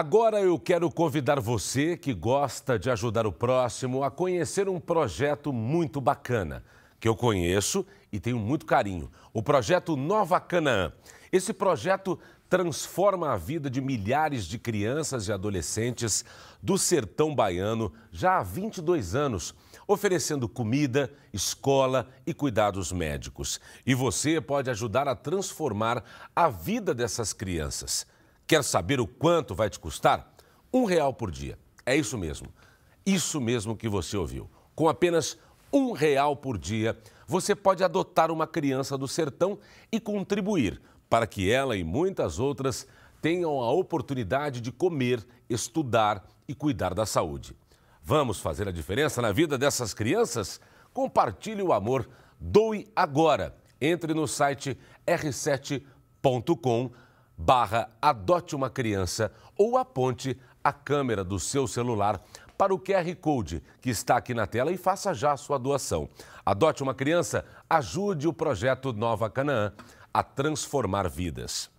Agora eu quero convidar você que gosta de ajudar o próximo a conhecer um projeto muito bacana, que eu conheço e tenho muito carinho, o projeto Nova Canaã. Esse projeto transforma a vida de milhares de crianças e adolescentes do sertão baiano já há 22 anos, oferecendo comida, escola e cuidados médicos. E você pode ajudar a transformar a vida dessas crianças. Quer saber o quanto vai te custar? Um real por dia. É isso mesmo. Isso mesmo que você ouviu. Com apenas um real por dia, você pode adotar uma criança do sertão e contribuir para que ela e muitas outras tenham a oportunidade de comer, estudar e cuidar da saúde. Vamos fazer a diferença na vida dessas crianças? Compartilhe o amor, doe agora. Entre no site r7.com.br barra adote uma criança ou aponte a câmera do seu celular para o QR Code que está aqui na tela e faça já a sua doação. Adote uma criança, ajude o projeto Nova Canaã a transformar vidas.